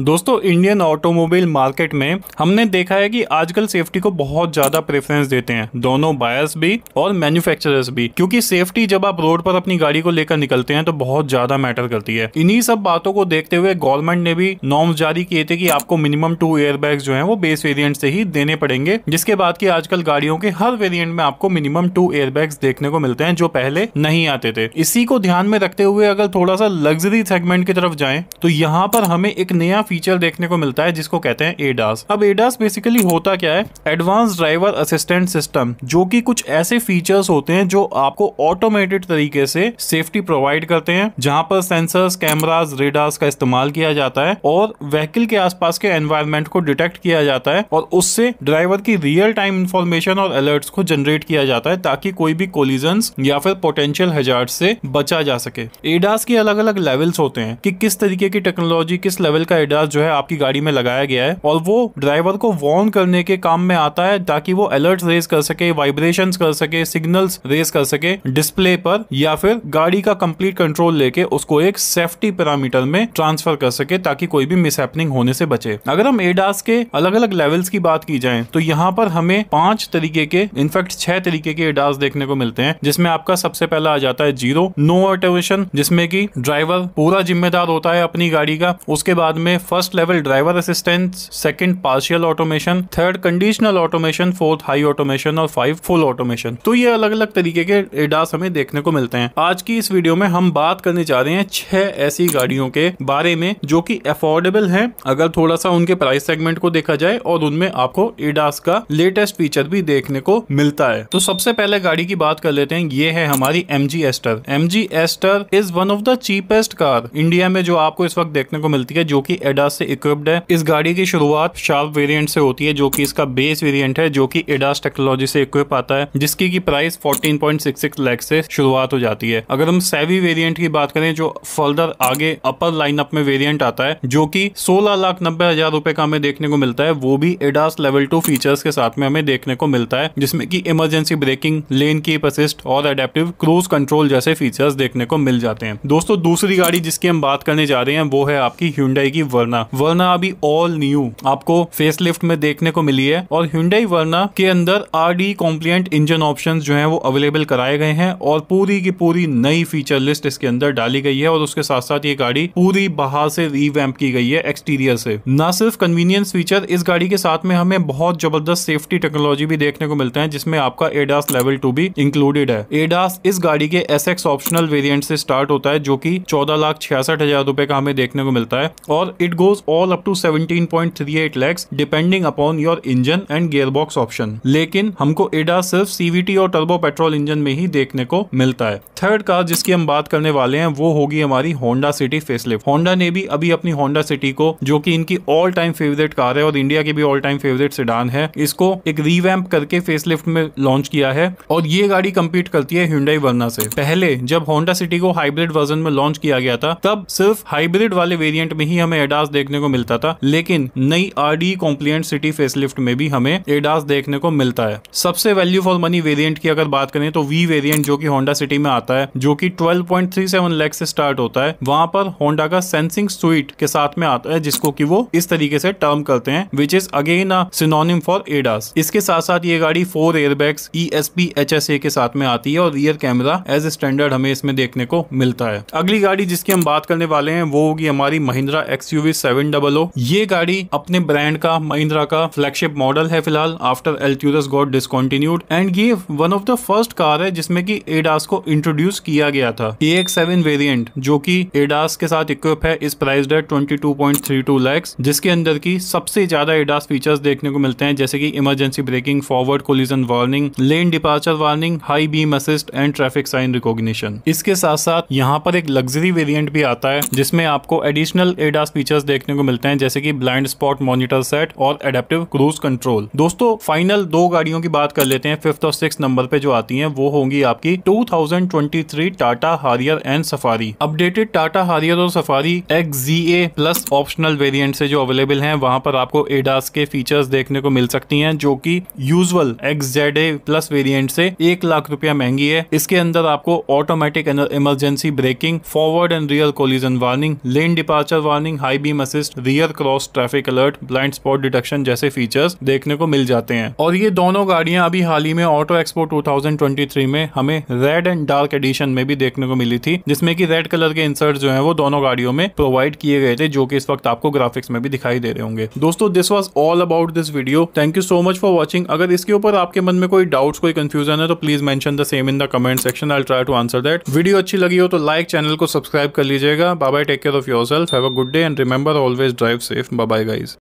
दोस्तों Indian automobile market में हमने देखा है कि आजकल सेफ्टी को बहुत ज्यादा प्रेफरेंस देते हैं दोनों बायर्स भी और मैन्युफैक्चरर्स भी क्योंकि सेफ्टी जब आप रोड पर अपनी गाड़ी को लेकर निकलते हैं तो बहुत ज्यादा मैटर करती है इन्हीं सब बातों को देखते हुए गवर्नमेंट ने भी नॉर्म्स जारी किए थे कि आपको मिनिमम टू एयर जो है वो बेस वेरियंट से ही देने पड़ेंगे जिसके बाद की आजकल गाड़ियों के हर वेरियंट में आपको मिनिमम टू एयर देखने को मिलते हैं जो पहले नहीं आते थे इसी को ध्यान में रखते हुए अगर थोड़ा सा लग्जरी सेगमेंट की तरफ जाए तो यहाँ पर हमें एक नया नया फीचर देखने को मिलता है जिसको कहते हैं एडास अब एडास बेसिकली होता क्या है एडवांस ड्राइवर असिस्टेंट सिस्टम जो कि कुछ ऐसे फीचर्स होते हैं जो आपको ऑटोमेटेड तरीके से सेफ्टी प्रोवाइड करते हैं जहां पर सेंसर्स कैमराज रेडार्स का इस्तेमाल किया जाता है और व्हीकल के आसपास के एनवायरमेंट को डिटेक्ट किया जाता है और उससे ड्राइवर की रियल टाइम इंफॉर्मेशन और अलर्ट्स को जनरेट किया जाता है ताकि कोई भी कोलिजन या फिर पोटेंशियल हजार से बचा जा सके एडास के अलग अलग लेवल्स होते हैं कि किस तरीके की टेक्नोलॉजी किस लेवल का एडास रडार जो है आपकी गाड़ी में लगाया गया है और वो ड्राइवर को वार्न करने के काम में आता है ताकि वो अलर्ट रेस कर सके वाइब्रेशन कर सके सिग्नल रेस कर सके डिस्प्ले पर या फिर गाड़ी का कंप्लीट कंट्रोल लेके उसको एक सेफ्टी पैरामीटर में ट्रांसफर कर सके ताकि कोई भी मिस होने से बचे अगर हम एडास के अलग अलग लेवल्स की बात की जाए तो यहाँ पर हमें पांच तरीके के इनफेक्ट छह तरीके के एडास देखने को मिलते हैं जिसमें आपका सबसे पहला आ जाता है जीरो नो ऑटोवेशन जिसमें कि ड्राइवर पूरा जिम्मेदार होता है अपनी गाड़ी का उसके बाद में first level driver assistance second partial automation third conditional automation fourth high automation और फाइव फुल ऑटोमेशन तो ये अलग अलग तरीके के एडास हमें देखने को मिलते हैं आज की इस वीडियो में हम बात करने जा रहे हैं छह ऐसी गाड़ियों के बारे में जो की अफोर्डेबल है अगर थोड़ा सा उनके प्राइस सेगमेंट को देखा जाए और उनमें आपको एडास का लेटेस्ट फीचर भी देखने को मिलता है तो सबसे पहले गाड़ी की बात कर लेते हैं ये है हमारी M G Astor M G Astor is one of the cheapest car India में जो आपको इस वक्त देखने को मिलती है जो की एडास से इक्विप्ड है इस गाड़ी की शुरुआत शार्प वेरिएंट से होती है जो कि इसका बेस वेरिएंट है जो कि एडास टेक्नोलॉजी से इक्विप आता है जिसकी की प्राइस 14.66 लाख से शुरुआत हो जाती है अगर हम सेवी वेरियंट की बात करें जो फर्दर आगे अपर लाइनअप में वेरियंट आता है जो की सोलह लाख नब्बे हजार रुपए का हमें देखने को मिलता है वो भी एडास लेवल टू फीचर्स के साथ में हमें देखने को मिलता है जिसमें की इमरजेंसी ब्रेकिंग लेन की असिस्ट और अडेप्टिव क्रूज कंट्रोल जैसे फीचर्स देखने को मिल जाते हैं दोस्तों दूसरी गाड़ी जिसकी हम बात करने जा रहे हैं वो है आपकी ह्यूडाई की वर्क वर्ना वर्ना अभी ऑल न्यू आपको फेस लिफ्ट में देखने को मिली है और हिंडई वर्ना के अंदर R D compliant engine option जो है वो अवेलेबल कराए गए हैं और पूरी की पूरी नई फीचर लिस्ट इसके अंदर डाली गई है और उसके साथ साथ ये गाड़ी पूरी बाहर से रीवैम्प की गई है एक्सटीरियर से ना सिर्फ कन्वीनियंस फीचर इस गाड़ी के साथ में हमें बहुत जबरदस्त सेफ्टी टेक्नोलॉजी भी देखने को मिलता है जिसमें आपका एडास लेवल टू भी इंक्लूडेड है एडास इस गाड़ी के एस एक्स ऑप्शनल वेरियंट से स्टार्ट होता है जो की चौदह लाख छियासठ हजार रूपए का हमें देखने को मिलता है और it It goes all up to 17.38 lakhs depending upon your engine and gearbox option लेकिन हमको एडा सिर्फ सीवीटी और टर्बो पेट्रोल इंजन में ही देखने को मिलता है थर्ड कार जिसकी हम बात करने वाले हैं वो होगी हमारी होंडा सिटी फेसलिफ्ट होंडा ने भी अभी अपनी होंडा सिटी को जो कि इनकी ऑल टाइम फेवरेट कार है और इंडिया की भी ऑल टाइम फेवरेट सिडान है इसको एक रिवैम्प करके फेसलिफ्ट में लॉन्च किया है और ये गाड़ी कम्पीट करती है हिंडाई वर्ना से पहले जब होंडा सिटी को हाइब्रिड वर्जन में लॉन्च किया गया था तब सिर्फ हाइब्रिड वाले वेरिएंट में ही हमें एडा एडास देखने को मिलता था लेकिन नई आरडी कॉम्प्लियंट सिटी फेसलिफ्ट में भी हमें एडास देखने को मिलता है सबसे वैल्यू फॉर मनी वेरियंट की अगर बात करें तो वी वेरियंट जो की होंडा सिटी में आता है जो की twelve point three seven lakh से स्टार्ट होता है वहां पर होंडा का सेंसिंग स्वीट के साथ में आता है जिसको की वो इस तरीके से टर्म करते हैं which is again synonym for ADAS इसके साथ साथ ये गाड़ी four airbags E S P H S A के साथ में आती है और रियर कैमरा एज स्टैंडर्ड हमें इसमें देखने को मिलता है अगली गाड़ी जिसकी हम बात करने वाले हैं वो होगी हमारी Mahindra X XUV seven double O ये गाड़ी अपने ब्रांड का महिंद्रा का फ्लैगशिप मॉडल है फिलहाल after Alturas got discontinued and ये one of the first car है जिसमें की एडास को इंट्रोड्यूस किया गया था ए एक्स सेवन वेरियंट जो की एडास के साथ इक्विप है इस price tag twenty two point three two lakhs जिसके अंदर की सबसे ज्यादा एडास फीचर्स देखने को मिलते हैं जैसे की emergency braking forward collision warning lane departure warning high beam assist and traffic sign recognition इसके साथ साथ यहाँ पर एक लग्जरी वेरियंट भी आता है जिसमें आपको एडिशनल एडास फीचर फीचर्स देखने को मिलते हैं जैसे कि ब्लाइंड स्पॉट मॉनिटर सेट और एडेप्टिव क्रूज कंट्रोल दोस्तों फाइनल दो गाड़ियों की बात कर लेते हैं फिफ्थ और सिक्स नंबर पे जो आती है वो होंगी आपकी 2023 Tata Harrier and Safari updated Tata Harrier और Safari X plus optional variant से जो अवेलेबल है वहां पर आपको एडास के फीचर्स देखने को मिल सकती है जो की यूजल एक्स प्लस वेरियंट से एक लाख रुपया महंगी है इसके अंदर आपको automatic emergency braking forward and rear collision warning lane departure warning high beam assist rear cross traffic alert blind spot detection जैसे फीचर्स देखने को मिल जाते हैं और ये दोनों गाड़ियां अभी हाल ही में ऑटो एक्सपो 2023 में हमें रेड एंड डार्क एडिशन में भी देखने को मिली थी जिसमें की रेड कलर के इंसर्ट जो है वो दोनों गाड़ियों में प्रोवाइड किए गए थे जो की इस वक्त आपको ग्राफिक्स में भी दिखाई दे रहे होंगे दोस्तों this was all about this video thank you so much for watching अगर इसके ऊपर आपके मन में कोई डाउट कोई कंफ्यूजन है तो please mention the same in the comment section I try to answer that video अच्छी लगी हो तो लाइक चैनल को सब्सक्राइब कर लीजिएगा bye bye take care of yourself have a good day and remember remember always drive safe. Bye bye, guys.